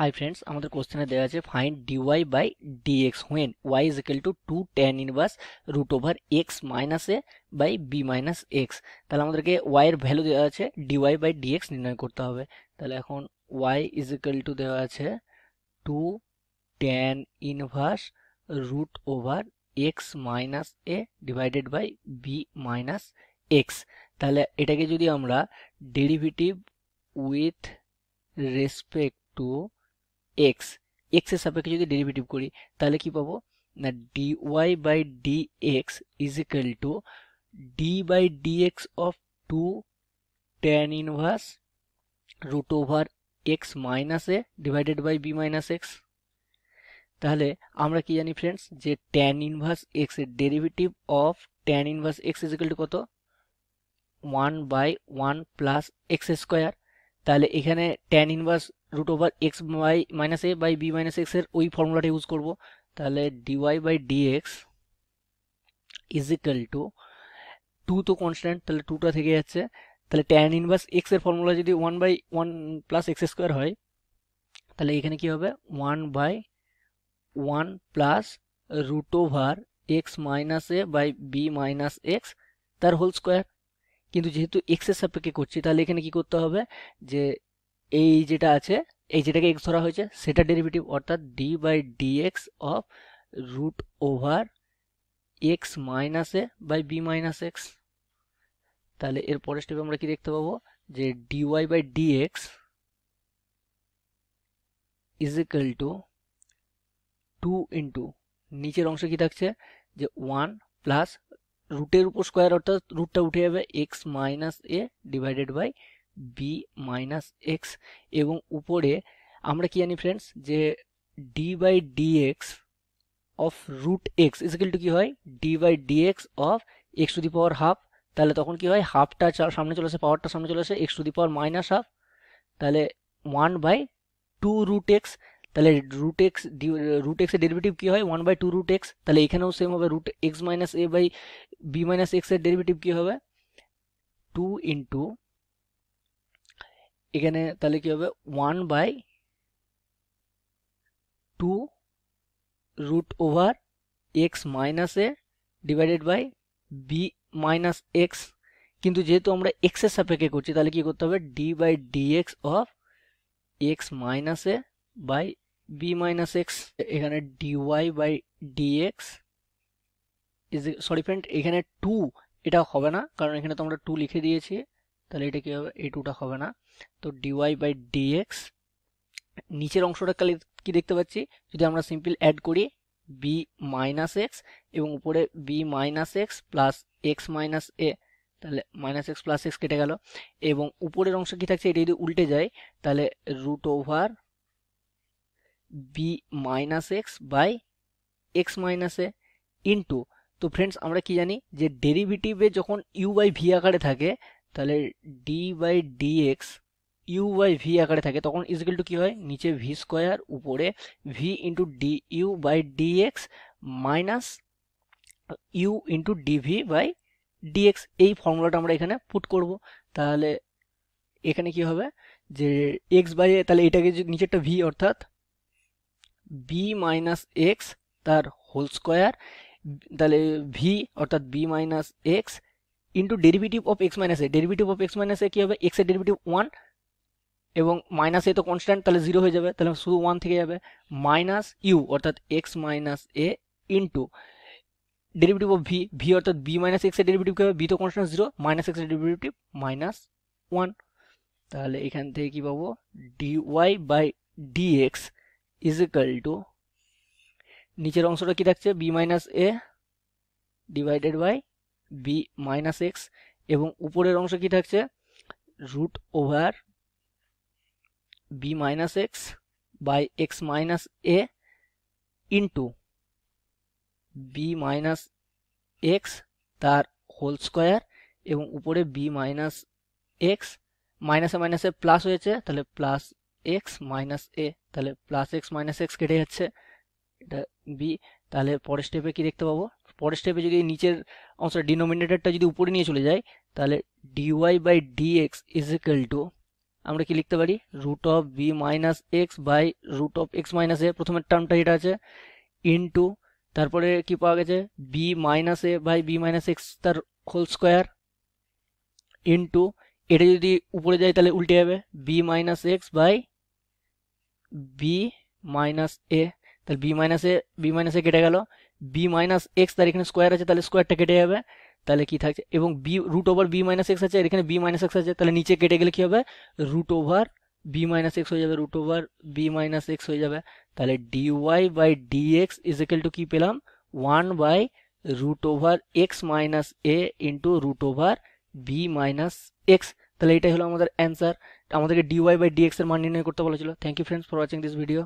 hi friends আমাদের কোশ্চেনে দেওয়া আছে find D Y by D X when Y is equal to two tan inverse root over x minus A by B minus x তাহলে আমাদেরকে Y এর value দেওয়া আছে ডিওয়াই বাই ডিএক্স নির্ণয় করতে হবে তাহলে এখন ওয়াই ইজ ইকাল টু দেওয়া আছে two tan inverse root over x minus A divided by B minus x তাহলে এটাকে যদি আমরা derivative with respect to X এক্সের সাপেক্ষে যদি ডেরিভেটিভ করি তাহলে কি পাবো না D Y by D x is equal to D by D X of two tan inverse root over x minus A divided by B minus x তাহলে আমরা কি জানি ফ্রেন্ডস যে ট্যান ইনভার্স এক্স এর derivative of tan inverse X is equal to কত one by one plus X square তাহলে এখানে tan inverse root over X by minus A by B minus এক্সের ওই ফর্মুলাটা ইউজ করব তাহলে dy by dx is equal to two তো constant তাহলে টুটা থেকে যাচ্ছে তাহলে ট্যান ইনভার্স এক্স এর ফর্মুলা যদি one by one plus X square হয় তাহলে এখানে কি হবে one by one plus root over x minus A by B minus x তার হোল স্কোয়ার কিন্তু যেহেতু এক্সের সাপেক্ষে করছি তাহলে এখানে কি করতে হবে যে এই যেটা আছে এই যেটাকে এক্স ধরা হয়েছে সেটা ডেরিভেটিভ অর্থাৎ D by D X of root over x minus A by B minus x তাহলে এর পরের স্টেপে আমরা কি দেখতে পাবো যে D Y by D x is equal to two into নিচের অংশে কি থাকছে যে ওয়ান প্লাস রুটের উপর স্কোয়ার অর্থাৎ রুটটা উঠে যাবে X minus A divided by B minus x এবং উপরে আমরা কি জানি ফ্রেন্ডস যে D by D X of root X is equal to কী হয় D by D X of X to the power half তাহলে তখন কি হয় হাফটা সামনে চলে আসে পাওয়ারটা সামনে চলে আসে X to the power minus half তাহলে one by two root X তাহলে রুট এক্স ডি রুট এক্সের ডেরিভেটিভ কী হয় one by two root X তাহলে এখানেও সেম হবে root X minus A by B minus এক্সের ডেরিভেটিভ কী হবে টু ইন্টু এখানে তাহলে কি হবে one by two root over x minus A divided by B minus X কিন্তু যেহেতু আমরা এক্সের সাপেক্ষে করছি তাহলে কি করতে হবে D by D X of x minus A by B minus X এখানে D Y by D x is sorry friend এখানে টু এটা হবে না কারণ এখানে তো আমরা টু লিখে দিয়েছি তাহলে এটা কী হবে এই টুটা হবে না তো ডিওয়াই বাই ডিএক্স নিচের অংশটা খালি কি দেখতে পাচ্ছি যদি আমরা সিম্পল অ্যাড করি বি মাইনাস এক্স এবং উপরে B minus X plus X minus এ তাহলে মাইনাস এক্স প্লাস এক্স কেটে গেল এবং উপরের অংশ কি থাকছে এটা যদি উল্টে যায় তাহলে root over B minus x by x minus A into তো ফ্রেন্ডস আমরা কি জানি যে ডেরিভেটিভে যখন ইউ বাই ভি আকারে থাকে তাহলে D by D X U by V আকারে থাকে তখন ইজিক্যাল টু কী হয় নিচে ভি স্কোয়ার উপরে V into D U by D X minus U into D V by D X এই ফর্মুলাটা আমরা এখানে পুট করব তাহলে এখানে কি হবে যে এক্স বাই তাহলে এটাকে যদি নিচেরটা ভি অর্থাৎ বি মাইনাস এক্স তার হোল স্কোয়ার তাহলে ভি অর্থাৎ B minus X into derivative of x minus A derivative of x minus A কী হবে এক্সের ডেরিভেটিভ ওয়ান এবং মাইনাস এ তো কনস্ট্যান্ট তাহলে জিরো হয়ে যাবে তাহলে শুধু ওয়ান থেকে যাবে মাইনাস ইউ অর্থাৎ x minus A into derivative of v v অর্থাৎ বি মাইনাস এক্সের ডেরিভেটিভ কী হবে বি তো কনস্ট্যান্ট জিরো মাইনাস এক্সের ডেরিভেটিভ মাইনাস ওয়ান তাহলে এখান থেকে কী পাবো y by D x is equal to নিচের অংশটা কী থাকছে b minus A divided by B minus x এবং উপরের অংশ কি থাকছে root over B minus x by x minus A into B minus x তার হোল স্কোয়ার এবং উপরে বি মাইনাস এক্স মাইনাসে মাইনাসে প্লাস হয়েছে তাহলে প্লাস এক্স মাইনাস এ তাহলে প্লাস এক্স মাইনাস এক্স কেটে যাচ্ছে এটা বি তাহলে পরের স্টেপে কি দেখতে পাবো পরের স্টেপে যদি নিচের অংশটা ডিনোমিনেটারটা যদি উপরে নিয়ে চলে যায় তাহলে dy by dx is equal to আমরা কি লিখতে পারি root of b minus x by root of x minus a প্রথমের টার্মটা যেটা আছে ইনটু তারপরে কি পাওয়া গেছে b minus A by B minus x তার হোল স্কোয়ার ইনটু এটা যদি উপরে যায় তাহলে উল্টে যাবে b minus x by B minus এ তাহলে b minus a b minus a কেটে গেল বি মাইনাস এক্স তার এখানে স্কোয়ার আছে তাহলে স্কোয়ারটা কেটে যাবে তাহলে কি থাকছে এবং b root over B minus x আছে আর এখানে বি মাইনাস এক্স আছে তাহলে নিচে কেটে গেলে কি হবে root over B minus x হয়ে যাবে root over B minus x হয়ে যাবে তাহলে d Y by D x is equal to কি পেলাম one by root over x minus A into root over B minus x তাহলে এটাই হলো আমাদের অ্যান্সার আমাদেরকে ওয়াই বাই এক্স এর মান নির্ণয় করতে বলেছিল thank you friends for watching this video